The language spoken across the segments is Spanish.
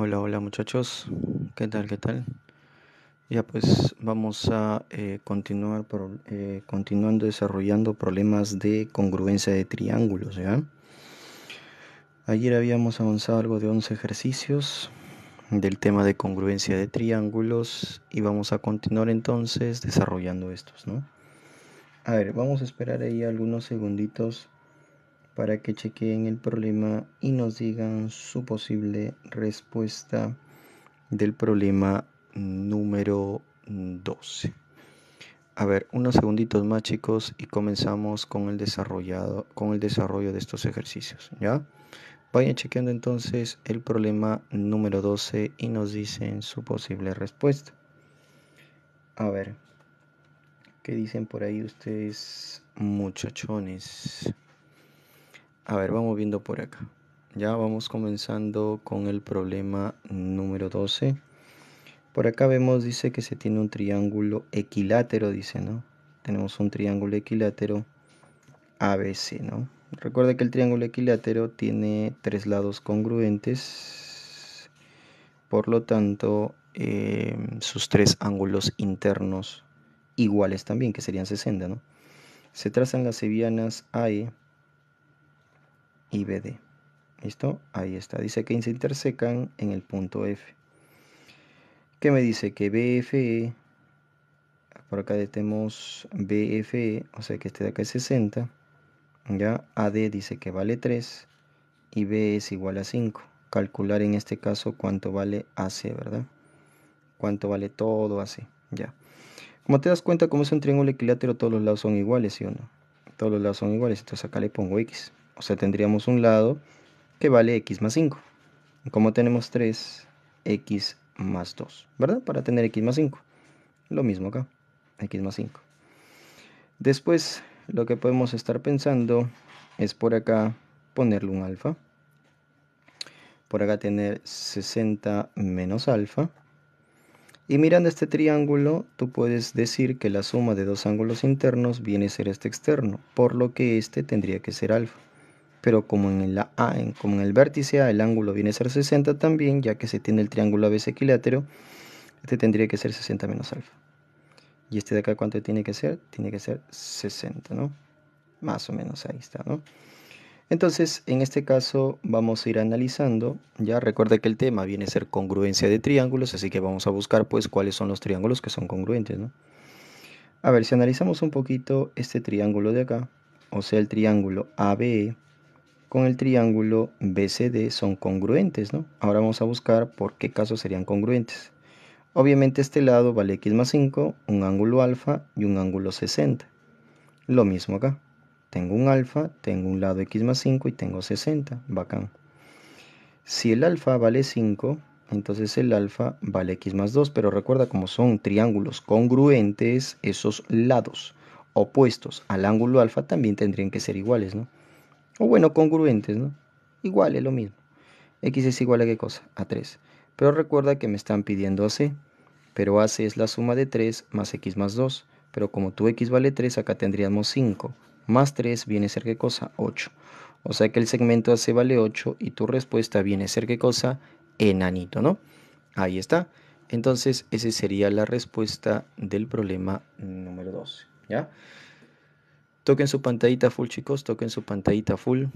Hola, hola muchachos, ¿qué tal? ¿Qué tal? Ya pues vamos a eh, continuar eh, continuando desarrollando problemas de congruencia de triángulos, Ayer habíamos avanzado algo de 11 ejercicios del tema de congruencia de triángulos y vamos a continuar entonces desarrollando estos, ¿no? A ver, vamos a esperar ahí algunos segunditos para que chequeen el problema y nos digan su posible respuesta del problema número 12. A ver, unos segunditos más chicos y comenzamos con el, desarrollado, con el desarrollo de estos ejercicios, ¿ya? Vayan chequeando entonces el problema número 12 y nos dicen su posible respuesta. A ver, ¿qué dicen por ahí ustedes muchachones? A ver, vamos viendo por acá. Ya vamos comenzando con el problema número 12. Por acá vemos, dice que se tiene un triángulo equilátero, dice, ¿no? Tenemos un triángulo equilátero ABC, ¿no? Recuerda que el triángulo equilátero tiene tres lados congruentes, por lo tanto, em, sus tres ángulos internos iguales también, que serían 60, ¿no? Se trazan las sevianas AE y BD. ¿Listo? Ahí está. Dice que se intersecan en el punto F. Que me dice que BFE, por acá tenemos BFE, o sea que este de acá es 60. Ya AD dice que vale 3 y B es igual a 5. Calcular en este caso cuánto vale AC, ¿verdad? Cuánto vale todo AC, ya. Como te das cuenta, como es un triángulo equilátero, todos los lados son iguales, ¿sí o no? Todos los lados son iguales, entonces acá le pongo X. O sea, tendríamos un lado que vale x más 5. Como tenemos 3, x más 2, ¿verdad? Para tener x más 5. Lo mismo acá, x más 5. Después, lo que podemos estar pensando es por acá ponerle un alfa. Por acá tener 60 menos alfa. Y mirando este triángulo, tú puedes decir que la suma de dos ángulos internos viene a ser este externo, por lo que este tendría que ser alfa pero como en, la A, como en el vértice A el ángulo viene a ser 60 también, ya que se tiene el triángulo ABC equilátero, este tendría que ser 60 menos alfa. Y este de acá, ¿cuánto tiene que ser? Tiene que ser 60, ¿no? Más o menos, ahí está, ¿no? Entonces, en este caso vamos a ir analizando, ya recuerda que el tema viene a ser congruencia de triángulos, así que vamos a buscar pues cuáles son los triángulos que son congruentes, ¿no? A ver, si analizamos un poquito este triángulo de acá, o sea, el triángulo ABE, con el triángulo BCD son congruentes, ¿no? Ahora vamos a buscar por qué casos serían congruentes. Obviamente este lado vale x más 5, un ángulo alfa y un ángulo 60. Lo mismo acá. Tengo un alfa, tengo un lado x más 5 y tengo 60. Bacán. Si el alfa vale 5, entonces el alfa vale x más 2. Pero recuerda, como son triángulos congruentes, esos lados opuestos al ángulo alfa también tendrían que ser iguales, ¿no? O bueno, congruentes, ¿no? Igual, es lo mismo. X es igual a qué cosa? A 3. Pero recuerda que me están pidiendo AC. Pero AC es la suma de 3 más X más 2. Pero como tu X vale 3, acá tendríamos 5. Más 3 viene a ser qué cosa? 8. O sea que el segmento AC vale 8 y tu respuesta viene a ser qué cosa? Enanito, ¿no? Ahí está. Entonces, esa sería la respuesta del problema número 12, ¿ya? Toquen su pantallita full chicos, toquen su pantallita full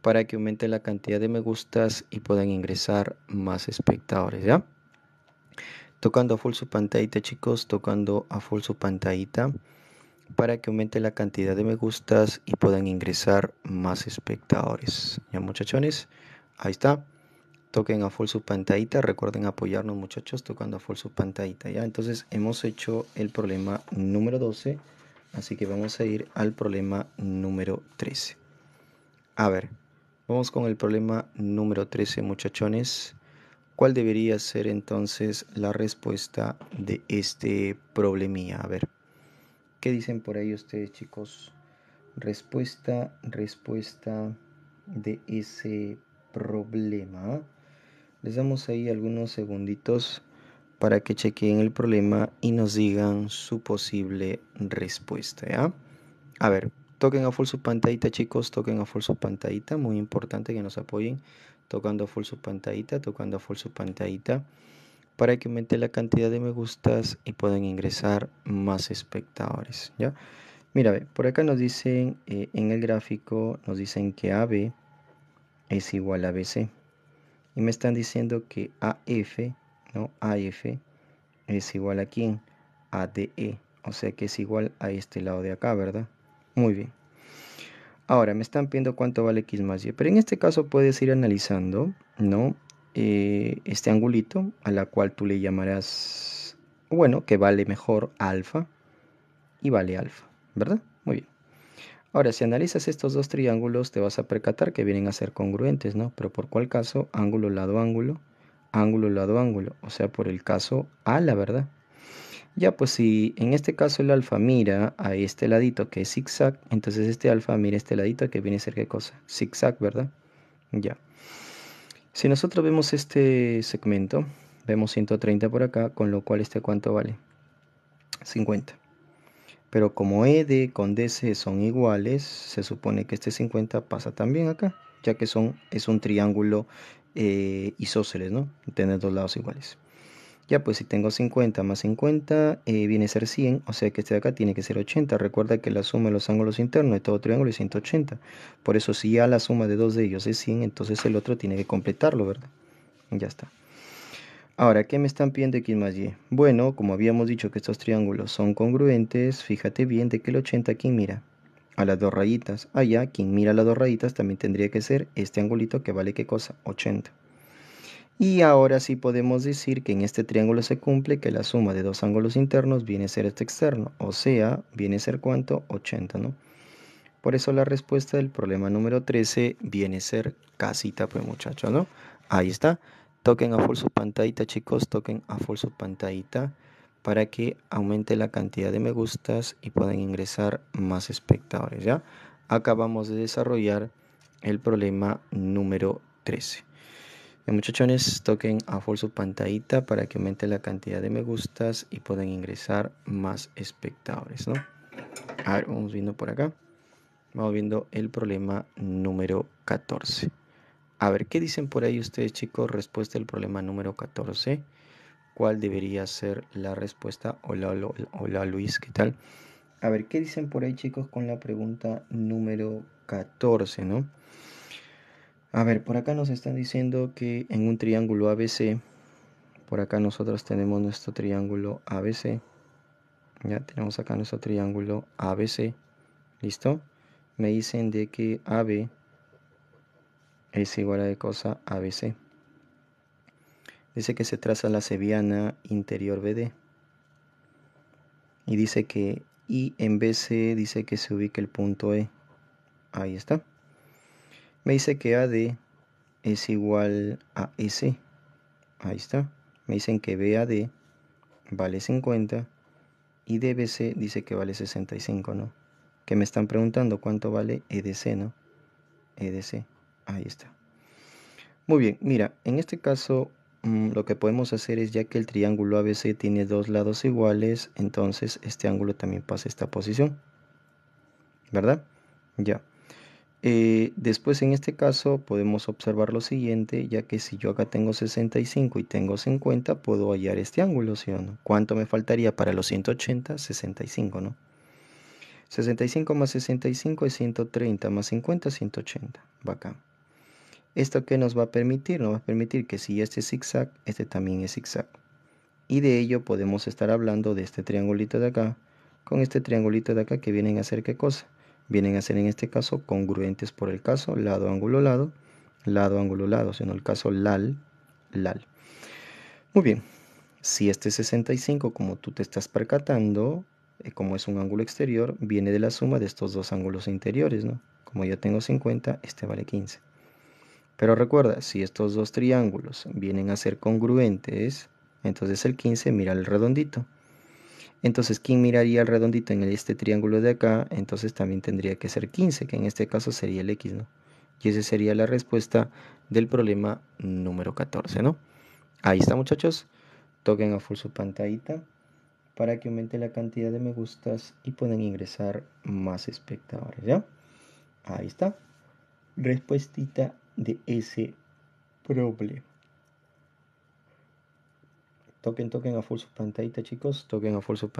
para que aumente la cantidad de me gustas y puedan ingresar más espectadores, ¿ya? Tocando a full su pantallita chicos, tocando a full su pantallita para que aumente la cantidad de me gustas y puedan ingresar más espectadores. Ya muchachones, ahí está. Toquen a full su pantallita, recuerden apoyarnos muchachos tocando a full su pantallita. Ya, entonces hemos hecho el problema número 12. Así que vamos a ir al problema número 13. A ver, vamos con el problema número 13 muchachones. ¿Cuál debería ser entonces la respuesta de este problemía? A ver, ¿qué dicen por ahí ustedes chicos? Respuesta, respuesta de ese problema. Les damos ahí algunos segunditos para que chequeen el problema y nos digan su posible respuesta. ¿ya? A ver, toquen a full su pantallita, chicos, toquen a full su pantallita. Muy importante que nos apoyen tocando a full su pantallita, tocando a full su pantallita para que aumente la cantidad de me gustas y puedan ingresar más espectadores. ¿ya? Mira, por acá nos dicen eh, en el gráfico, nos dicen que AB es igual a BC. Y me están diciendo que AF ¿no? AF es igual a quién? A DE, o sea que es igual a este lado de acá, ¿verdad? Muy bien. Ahora, me están pidiendo cuánto vale X más Y, pero en este caso puedes ir analizando, ¿no? Eh, este angulito, a la cual tú le llamarás, bueno, que vale mejor alfa y vale alfa, ¿verdad? Muy bien. Ahora, si analizas estos dos triángulos, te vas a percatar que vienen a ser congruentes, ¿no? Pero por cual caso, ángulo, lado, ángulo, ángulo lado ángulo, o sea, por el caso A, la verdad. Ya, pues si en este caso el alfa mira a este ladito que es zigzag, entonces este alfa mira este ladito que viene a ser qué cosa? Zigzag, ¿verdad? Ya. Si nosotros vemos este segmento, vemos 130 por acá, con lo cual este cuánto vale? 50. Pero como ED con DC son iguales, se supone que este 50 pasa también acá, ya que son, es un triángulo eh, isósceles, ¿no? Tener dos lados iguales. Ya, pues si tengo 50 más 50, eh, viene a ser 100, o sea que este de acá tiene que ser 80. Recuerda que la suma de los ángulos internos de todo triángulo es 180. Por eso si ya la suma de dos de ellos es 100, entonces el otro tiene que completarlo, ¿verdad? Ya está. Ahora, ¿qué me están pidiendo X más Y? Bueno, como habíamos dicho que estos triángulos son congruentes, fíjate bien de que el 80 aquí, mira, a las dos rayitas. Allá, quien mira las dos rayitas también tendría que ser este angulito que vale qué cosa, 80. Y ahora sí podemos decir que en este triángulo se cumple que la suma de dos ángulos internos viene a ser este externo, o sea, viene a ser cuánto, 80, ¿no? Por eso la respuesta del problema número 13 viene a ser casita, pues muchachos, ¿no? Ahí está. Toquen a full su pantallita, chicos, toquen a full su pantallita para que aumente la cantidad de me gustas y puedan ingresar más espectadores. ¿ya? Acabamos de desarrollar el problema número 13. muchachones, toquen a full su pantallita para que aumente la cantidad de me gustas y puedan ingresar más espectadores. A ver, vamos viendo por acá. Vamos viendo el problema número 14. A ver, ¿qué dicen por ahí ustedes, chicos? Respuesta del problema número 14 cuál debería ser la respuesta. Hola, hola Luis, ¿qué tal? A ver, ¿qué dicen por ahí chicos con la pregunta número 14, no? A ver, por acá nos están diciendo que en un triángulo ABC, por acá nosotros tenemos nuestro triángulo ABC. Ya tenemos acá nuestro triángulo ABC. ¿Listo? Me dicen de que AB es igual a de cosa ABC. Dice que se traza la Seviana Interior BD. Y dice que I en BC dice que se ubique el punto E. Ahí está. Me dice que AD es igual a S. Ahí está. Me dicen que BAD vale 50 y DBC dice que vale 65, ¿no? Que me están preguntando cuánto vale EDC, ¿no? EDC. Ahí está. Muy bien, mira, en este caso Mm, lo que podemos hacer es ya que el triángulo ABC tiene dos lados iguales, entonces este ángulo también pasa a esta posición. ¿Verdad? Ya. Eh, después en este caso podemos observar lo siguiente, ya que si yo acá tengo 65 y tengo 50, puedo hallar este ángulo, ¿sí o no? ¿Cuánto me faltaría para los 180? 65, ¿no? 65 más 65 es 130, más 50, 180. va acá. ¿Esto qué nos va a permitir? Nos va a permitir que si este es zigzag, este también es zigzag. Y de ello podemos estar hablando de este triangulito de acá con este triangulito de acá que vienen a ser qué cosa? Vienen a ser en este caso congruentes por el caso lado, ángulo, lado, lado, ángulo, lado, sino el caso lal, lal. Muy bien, si este 65, como tú te estás percatando, eh, como es un ángulo exterior, viene de la suma de estos dos ángulos interiores, ¿no? Como yo tengo 50, este vale 15. Pero recuerda, si estos dos triángulos vienen a ser congruentes, entonces el 15 mira el redondito. Entonces, ¿quién miraría el redondito en este triángulo de acá? Entonces también tendría que ser 15, que en este caso sería el X, ¿no? Y esa sería la respuesta del problema número 14, ¿no? Ahí está, muchachos. Toquen a full su pantallita para que aumente la cantidad de me gustas y puedan ingresar más espectadores, ¿ya? Ahí está. Respuestita de ese problema. Toquen, toquen a full su pantallita chicos. Toquen a full su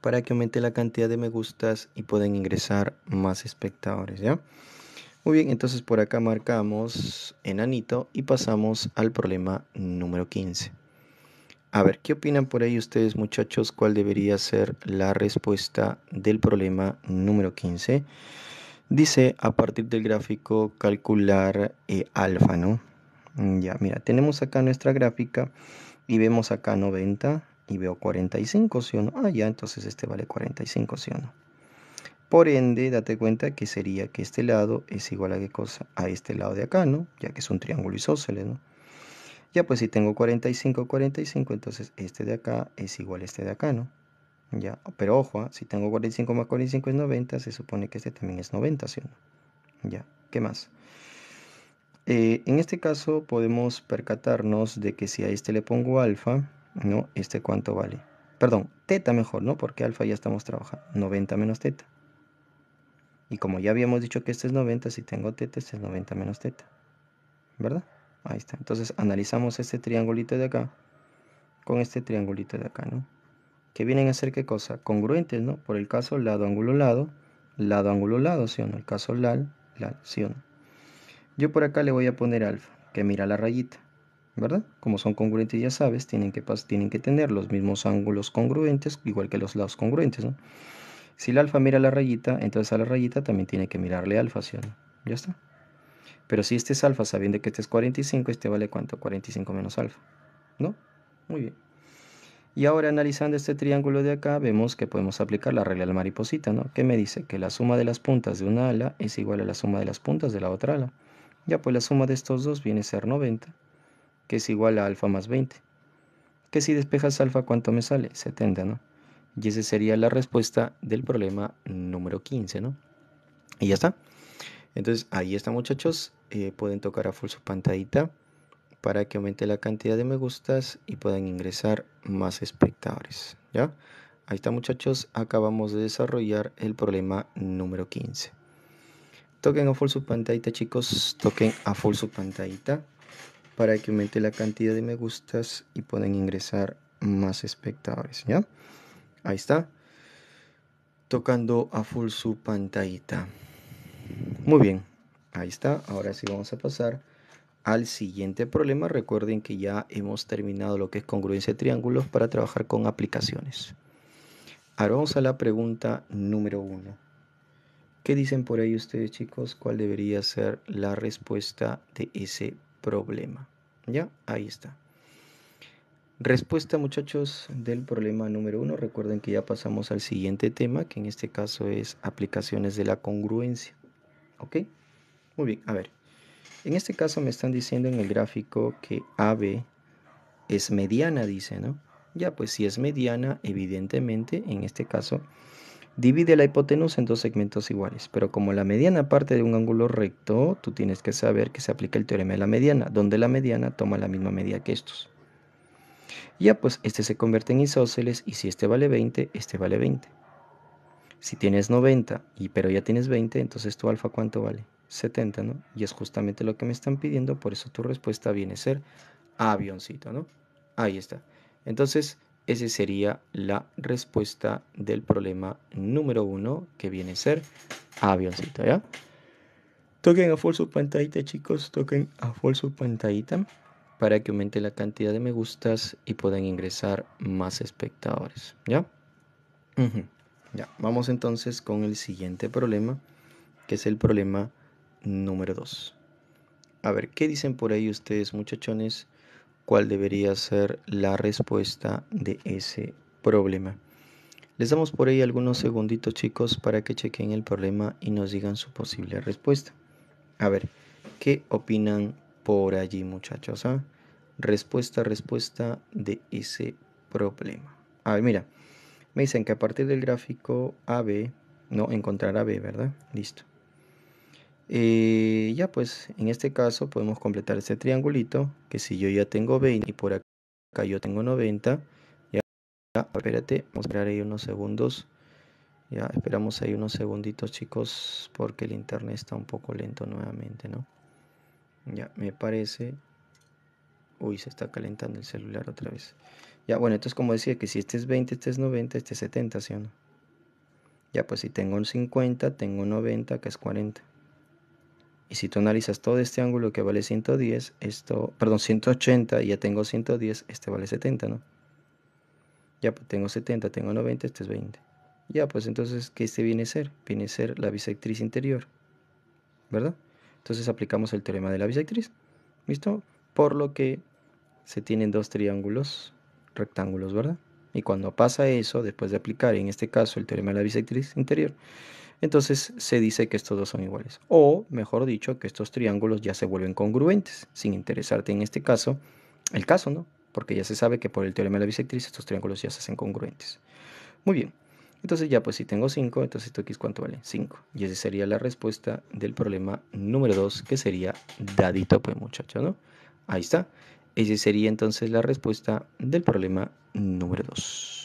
para que aumente la cantidad de me gustas y pueden ingresar más espectadores, ¿ya? Muy bien, entonces por acá marcamos enanito y pasamos al problema número 15. A ver, ¿qué opinan por ahí ustedes muchachos? ¿Cuál debería ser la respuesta del problema número 15? dice a partir del gráfico calcular eh, alfa, ¿no? Mm, ya, mira, tenemos acá nuestra gráfica y vemos acá 90 y veo 45, ¿sí o no? Ah, ya, entonces este vale 45, ¿sí o no? Por ende, date cuenta que sería que este lado es igual a qué cosa? A este lado de acá, ¿no? Ya que es un triángulo isósceles, ¿no? Ya, pues si tengo 45, 45, entonces este de acá es igual a este de acá, ¿no? pero ojo, ¿ah? si tengo 45 más 45 es 90, se supone que este también es 90, ¿sí o no? Ya, ¿qué más? Eh, en este caso podemos percatarnos de que si a este le pongo alfa, ¿no? Este cuánto vale. Perdón, teta mejor, ¿no? Porque alfa ya estamos trabajando. 90 menos teta. Y como ya habíamos dicho que este es 90, si tengo teta, este es 90 menos teta. ¿Verdad? Ahí está. Entonces analizamos este triangulito de acá con este triangulito de acá, ¿no? que vienen a ser qué cosa? Congruentes, ¿no? Por el caso lado, ángulo, lado, lado, ángulo, lado, ¿sí o no? El caso lal, lal, ¿sí o no? Yo por acá le voy a poner alfa, que mira la rayita, ¿verdad? Como son congruentes, ya sabes, tienen que, tienen que tener los mismos ángulos congruentes, igual que los lados congruentes, ¿no? Si el alfa mira la rayita, entonces a la rayita también tiene que mirarle alfa, ¿sí o no? Ya está. Pero si este es alfa, sabiendo que este es 45, este vale cuánto? 45 menos alfa, ¿no? Muy bien. Y ahora analizando este triángulo de acá, vemos que podemos aplicar la regla de la mariposita, ¿no? Que me dice que la suma de las puntas de una ala es igual a la suma de las puntas de la otra ala. Ya pues la suma de estos dos viene a ser 90, que es igual a alfa más 20. Que si despejas alfa, ¿cuánto me sale? 70, ¿no? Y esa sería la respuesta del problema número 15, ¿no? Y ya está. Entonces, ahí está muchachos. Eh, pueden tocar a full su pantadita para que aumente la cantidad de me gustas y puedan ingresar más espectadores. ¿Ya? Ahí está muchachos, acabamos de desarrollar el problema número 15. Toquen a full su pantallita chicos, toquen a full su pantallita para que aumente la cantidad de me gustas y puedan ingresar más espectadores, ¿ya? Ahí está. Tocando a full su pantallita. Muy bien, ahí está. Ahora sí vamos a pasar al siguiente problema. Recuerden que ya hemos terminado lo que es congruencia de triángulos para trabajar con aplicaciones. Ahora vamos a la pregunta número uno. ¿Qué dicen por ahí ustedes chicos? ¿Cuál debería ser la respuesta de ese problema? Ya, ahí está. Respuesta muchachos del problema número uno. Recuerden que ya pasamos al siguiente tema, que en este caso es aplicaciones de la congruencia. ¿Ok? Muy bien, a ver. En este caso me están diciendo en el gráfico que AB es mediana, dice, ¿no? Ya, pues si es mediana, evidentemente, en este caso, divide la hipotenusa en dos segmentos iguales. Pero como la mediana parte de un ángulo recto, tú tienes que saber que se aplica el teorema de la mediana, donde la mediana toma la misma medida que estos. Ya, pues este se convierte en isósceles y si este vale 20, este vale 20. Si tienes 90, y, pero ya tienes 20, entonces tu alfa cuánto vale? 70, ¿no? Y es justamente lo que me están pidiendo, por eso tu respuesta viene a ser avioncito, ¿no? Ahí está. Entonces, esa sería la respuesta del problema número uno, que viene a ser avioncito, ¿ya? Toquen a full su pantallita, chicos, toquen a full su pantadita. para que aumente la cantidad de me gustas y puedan ingresar más espectadores, ¿ya? Ya, vamos entonces con el siguiente problema, que es el problema número 2. A ver, ¿qué dicen por ahí ustedes muchachones? ¿Cuál debería ser la respuesta de ese problema? Les damos por ahí algunos segunditos chicos para que chequen el problema y nos digan su posible respuesta. A ver, ¿qué opinan por allí muchachos? Ah? Respuesta, respuesta de ese problema. A ver, mira, me dicen que a partir del gráfico AB, no encontrar AB, ¿verdad? Listo. Y ya pues, en este caso podemos completar este triangulito, que si yo ya tengo 20 y por acá yo tengo 90, ya, espérate, vamos a esperar ahí unos segundos, ya esperamos ahí unos segunditos chicos, porque el internet está un poco lento nuevamente, ¿no? Ya, me parece, uy, se está calentando el celular otra vez. Ya, bueno, entonces como decía que si este es 20, este es 90, este es 70, ¿sí o no? Ya, pues si tengo un 50, tengo un 90, que es 40. Y si tú analizas todo este ángulo que vale 110, esto, perdón, 180, y ya tengo 110, este vale 70, ¿no? Ya pues, tengo 70, tengo 90, este es 20. Ya, pues entonces, ¿qué este viene a ser? Viene a ser la bisectriz interior, ¿verdad? Entonces aplicamos el teorema de la bisectriz, visto Por lo que se tienen dos triángulos rectángulos, ¿verdad? Y cuando pasa eso, después de aplicar, en este caso, el teorema de la bisectriz interior, entonces se dice que estos dos son iguales. O, mejor dicho, que estos triángulos ya se vuelven congruentes, sin interesarte en este caso, el caso, ¿no? Porque ya se sabe que por el teorema de la bisectriz estos triángulos ya se hacen congruentes. Muy bien, entonces ya pues si tengo 5, entonces esto x cuánto vale? 5. Y esa sería la respuesta del problema número 2, que sería dadito pues muchacho, ¿no? Ahí está. Esa sería entonces la respuesta del problema número 2.